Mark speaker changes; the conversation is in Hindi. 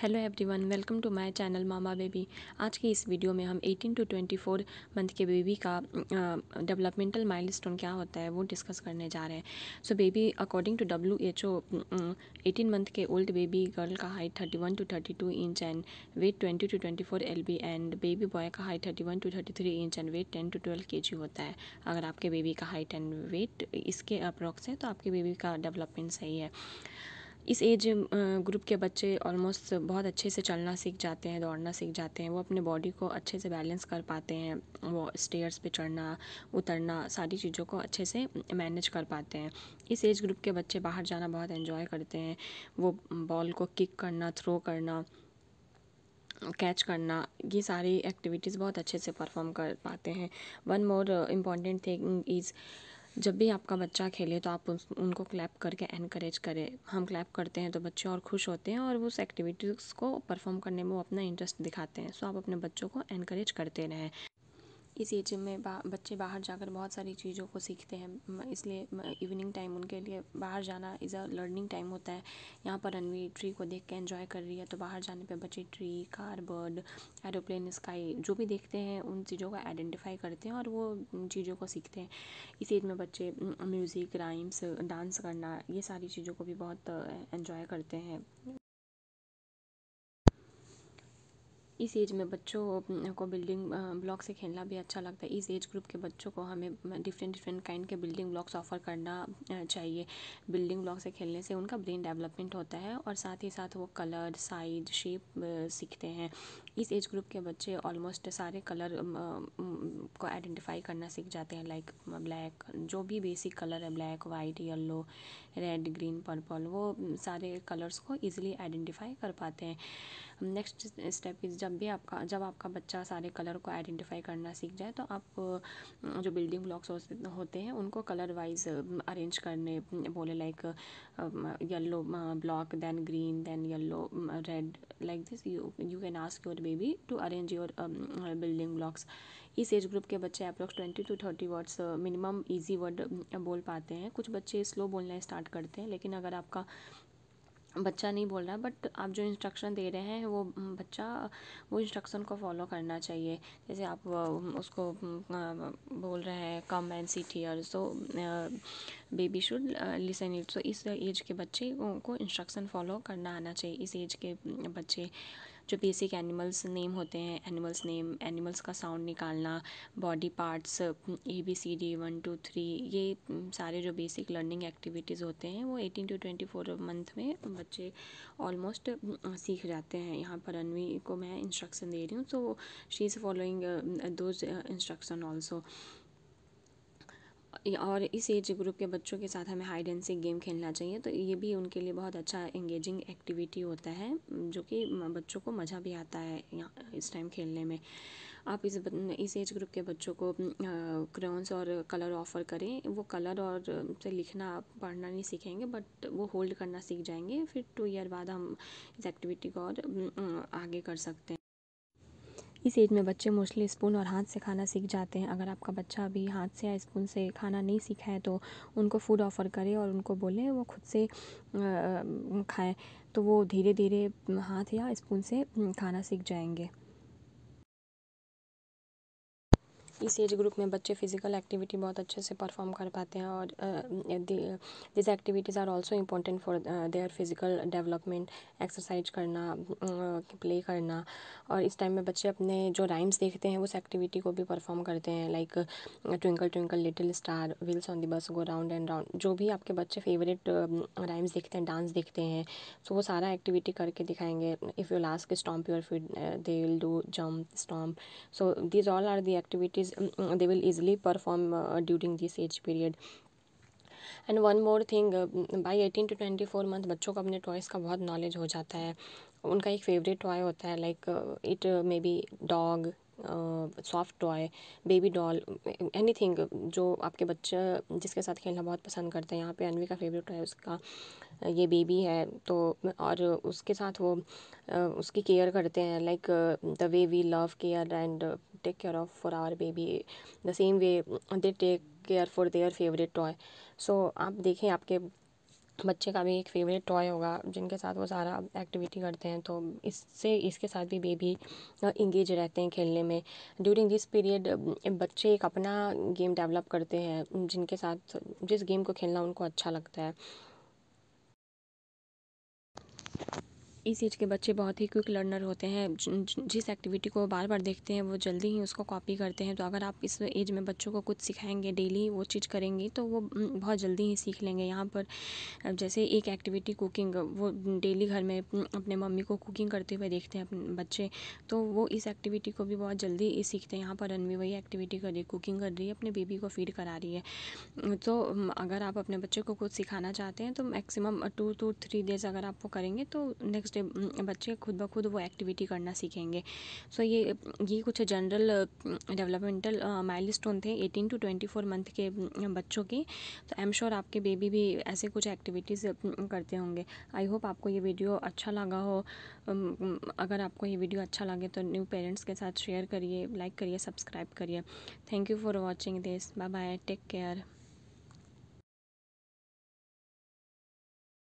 Speaker 1: hello everyone welcome to my channel mama baby आज की इस वीडियो में हम 18 टू 24 मंथ के बेबी का डेवलपमेंटल माइलस्टोन क्या होता है वो डिस्कस करने जा रहे हैं so baby according to W H O eighteen month के ओल्ड बेबी गर्ल का height 31 to 32 inch and weight 20 to 24 L B and baby boy का height thirty to thirty inch and weight ten to twelve K G होता है अगर आपके बेबी का हाइट एंड वेट इसके अप्रॉक्स है तो आपके बेबी का डेवलपमेंट सही है इस एज ग्रुप के बच्चे ऑलमोस्ट बहुत अच्छे से चलना सीख जाते हैं दौड़ना सीख जाते हैं वो अपने बॉडी को अच्छे से बैलेंस कर पाते हैं वो स्टेयर्स पे चढ़ना उतरना सारी चीज़ों को अच्छे से मैनेज कर पाते हैं इस एज ग्रुप के बच्चे बाहर जाना बहुत एंजॉय करते हैं वो बॉल को किक करना थ्रो करना कैच करना ये सारी एक्टिविटीज़ बहुत अच्छे से परफॉर्म कर पाते हैं one more important thing is जब भी आपका बच्चा खेले तो आप उस उनको क्लैप करके एनकरेज करें हम क्लैप करते हैं तो बच्चे और खुश होते हैं और उस एक्टिविटीज़ को परफॉर्म करने में वो अपना इंटरेस्ट दिखाते हैं सो आप अपने बच्चों को एनकरेज करते रहें इस एज में बा बच्चे बाहर जाकर बहुत सारी चीज़ों को सीखते हैं इसलिए इवनिंग टाइम उनके लिए बाहर जाना इज़ अ लर्निंग टाइम होता है यहाँ पर रणवीर ट्री को देख के एंजॉय कर रही है तो बाहर जाने पे बच्चे tree car bird aeroplane sky जो भी देखते हैं उन चीज़ों को आइडेंटिफाई करते हैं और वो चीज़ों को सीखते हैं इस एज में बच्चे म्यूज़िक राइम्स डांस करना ये सारी चीज़ों को भी बहुत इन्जॉय करते हैं इस एज में बच्चों को बिल्डिंग ब्लॉक से खेलना भी अच्छा लगता है इस एज ग्रुप के बच्चों को हमें डिफरेंट डिफरेंट काइंड के बिल्डिंग ब्लॉक्स ऑफ़र करना चाहिए बिल्डिंग ब्लॉक से खेलने से उनका ब्रेन डेवलपमेंट होता है और साथ ही साथ वो कलर साइज शेप सीखते हैं इस एज ग्रुप के बच्चे ऑलमोस्ट सारे कलर को आइडेंटिफाई करना सीख जाते हैं लाइक ब्लैक जो भी बेसिक कलर है black white yellow red green purple वो सारे कलर्स को इजीली आइडेंटिफाई कर पाते हैं नेक्स्ट स्टेप इज़ जब भी आपका जब आपका बच्चा सारे कलर को आइडेंटिफाई करना सीख जाए तो आप जो बिल्डिंग ब्लॉक्स होते हैं उनको कलर वाइज अरेंज करने बोले like yellow block then green then yellow red like this you you can ask your baby to arrange your building blocks इस एज ग्रुप के बच्चे approx twenty to thirty words minimum easy word बोल पाते हैं कुछ बच्चे स्लो बोलना स्टार्ट करते हैं लेकिन अगर आपका बच्चा नहीं बोल रहा बट आप जो इंस्ट्रक्शन दे रहे हैं वो बच्चा वो इंस्ट्रक्शन को फॉलो करना चाहिए जैसे आप उसको बोल रहे हैं come and sit here so baby should listen it so इस एज के बच्चे को इंस्ट्रक्शन फॉलो करना आना चाहिए इस एज के बच्चे जो बेसिक एनिमल्स नेम होते हैं एनिमल्स नेम एनिमल्स का साउंड निकालना body parts A B C D one two three ये सारे जो बेसिक लर्निंग एक्टिविटीज़ होते हैं वो eighteen to twenty four month में बच्चे ऑलमोस्ट सीख जाते हैं यहाँ पर अनवी को मैं इंस्ट्रक्शन दे रही हूँ तो she is following those instruction also और इस एज ग्रुप के बच्चों के साथ हमें हाइड एंड सीख गेम खेलना चाहिए तो ये भी उनके लिए बहुत अच्छा एंगेजिंग एक्टिविटी होता है जो कि बच्चों को मज़ा भी आता है इस टाइम खेलने में आप इस इस एज ग्रुप के बच्चों को क्रेउन्स और कलर ऑफ़र करें वो कलर और से लिखना पढ़ना नहीं सीखेंगे बट वो होल्ड करना सीख जाएंगे फिर टू ईयर बाद हम इस एक्टिविटी को और आगे कर सकते हैं इस एज में बच्चे मोस्टली स्पून और हाथ से खाना सीख जाते हैं अगर आपका बच्चा अभी हाथ से या स्पून से खाना नहीं सीखा है तो उनको फ़ूड ऑफ़र करें और उनको बोलें वो खुद से खाएँ तो वो धीरे धीरे हाथ या स्पून से खाना सीख जाएंगे इस एज ग्रुप में बच्चे फिजिकल एक्टिविटी बहुत अच्छे से परफॉर्म कर पाते हैं और this activities are also important for their physical development exercise करना प्ले करना और इस टाइम में बच्चे अपने जो राइम्स देखते हैं उस एक्टिविटी को भी परफॉर्म करते हैं like twinkle twinkle little star wheels on the bus go round and round जो भी आपके बच्चे फेवरेट राइम्स देखते हैं डांस देखते हैं सो तो वो सारा एक्टिविटी करके दिखाएंगे if you last stomp your feet they will do jump stomp so these all are the activities is um, uh, they will easily perform uh, during this age period and one more thing by eighteen to twenty four month बच्चों को अपने टॉयज़ का बहुत नॉलेज हो जाता है उनका एक फेवरेट टॉय होता है like it may be dog soft toy baby doll anything जो आपके बच्चे जिसके साथ खेलना बहुत पसंद करते हैं यहाँ पे अनवी का फेवरेट है उसका ये बेबी है तो और उसके साथ वो उसकी केयर करते हैं like the way we love care and take care of for our baby the same way they take care for their favourite toy so आप देखें आपके बच्चे का भी एक फ़ेवरेट टॉय होगा जिनके साथ वो सारा एक्टिविटी करते हैं तो इससे इसके साथ भी बेबी इंगेज रहते हैं खेलने में ड्यूरिंग दिस पीरियड बच्चे एक अपना गेम डेवलप करते हैं जिनके साथ जिस गेम को खेलना उनको अच्छा लगता है इस एज के बच्चे बहुत ही क्विक लर्नर होते हैं जिस एक्टिविटी को बार बार देखते हैं वो जल्दी ही उसको कॉपी करते हैं तो अगर आप इस एज में बच्चों को कुछ सिखाएंगे डेली वो चीज़ करेंगे तो वो बहुत जल्दी ही सीख लेंगे यहाँ पर जैसे एक एक्टिविटी कुकिंग वो डेली घर में अपने मम्मी को कुकिंग करते हुए देखते हैं अपने बच्चे तो वो इस एक्टिविटी को भी बहुत जल्दी सीखते हैं यहाँ पर रनवी वही एक्टिविटी कर रही है कुकिंग कर रही है अपने बेबी को फीड करा रही है तो अगर आप अपने बच्चे को कुछ सिखाना चाहते हैं तो maximum two to three days अगर आप वो करेंगे तो नेक्स्ट बच्चे बच्चे खुद ब खुद वो एक्टिविटी करना सीखेंगे सो ये ये कुछ जनरल डेवलपमेंटल माइल स्टोन थे eighteen to twenty four month के बच्चों की तो आई एम श्योर आपके बेबी भी ऐसे कुछ एक्टिविटीज़ करते होंगे आई होप आपको ये वीडियो अच्छा लगा हो अगर आपको ये वीडियो अच्छा लगे तो न्यू पेरेंट्स के साथ शेयर करिए लाइक करिए सब्सक्राइब करिए thank you for watching this bye bye take care